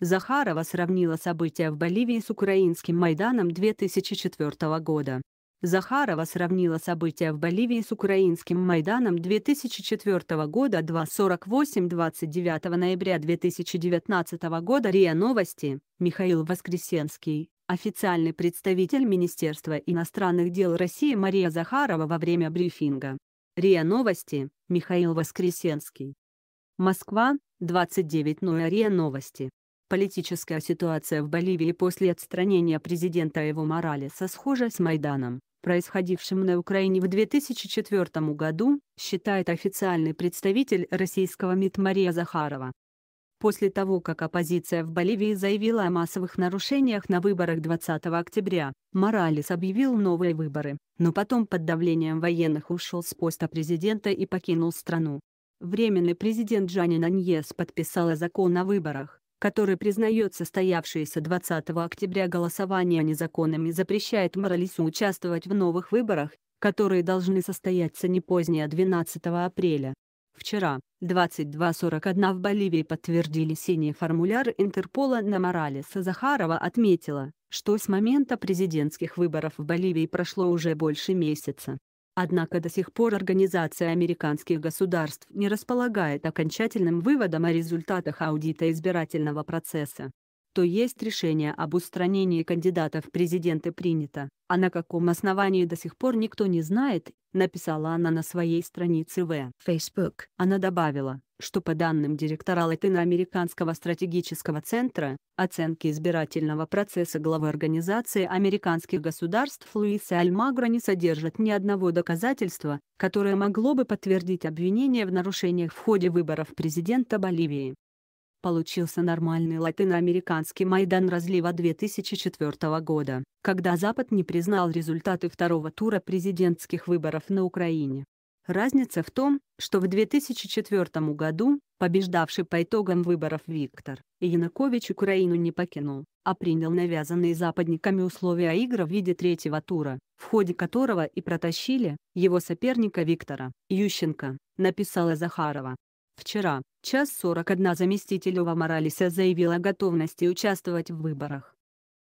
Захарова сравнила события в Боливии с украинским Майданом 2004 года. Захарова сравнила события в Боливии с украинским Майданом 2004 года 2.48 29 ноября 2019 года РИА Новости, Михаил Воскресенский, официальный представитель Министерства иностранных дел России Мария Захарова во время брифинга. РИА Новости, Михаил Воскресенский. Москва, 29 ноября РИА Новости. Политическая ситуация в Боливии после отстранения президента Эво Моралеса схожа с Майданом, происходившим на Украине в 2004 году, считает официальный представитель российского МИД Мария Захарова. После того, как оппозиция в Боливии заявила о массовых нарушениях на выборах 20 октября, Моралес объявил новые выборы, но потом под давлением военных ушел с поста президента и покинул страну. Временный президент Джанин Аньес подписала закон о выборах, который признает состоявшееся 20 октября голосование незаконным и запрещает Моралису участвовать в новых выборах, которые должны состояться не позднее 12 апреля. Вчера, 22.41 в Боливии подтвердили синие формуляры Интерпола на Моралеса Захарова отметила, что с момента президентских выборов в Боливии прошло уже больше месяца. Однако до сих пор Организация американских государств не располагает окончательным выводом о результатах аудита избирательного процесса что есть решение об устранении кандидатов в президенты принято, а на каком основании до сих пор никто не знает, написала она на своей странице в Facebook. Она добавила, что по данным директора Латиноамериканского стратегического центра, оценки избирательного процесса главы Организации американских государств Луиса Альмагро не содержат ни одного доказательства, которое могло бы подтвердить обвинение в нарушениях в ходе выборов президента Боливии получился нормальный латиноамериканский Майдан разлива 2004 года, когда Запад не признал результаты второго тура президентских выборов на Украине. Разница в том, что в 2004 году, побеждавший по итогам выборов Виктор, Янукович Украину не покинул, а принял навязанные западниками условия игры в виде третьего тура, в ходе которого и протащили его соперника Виктора Ющенко, написала Захарова. Вчера, Час 41 заместитель Ова Моралеса заявил о готовности участвовать в выборах.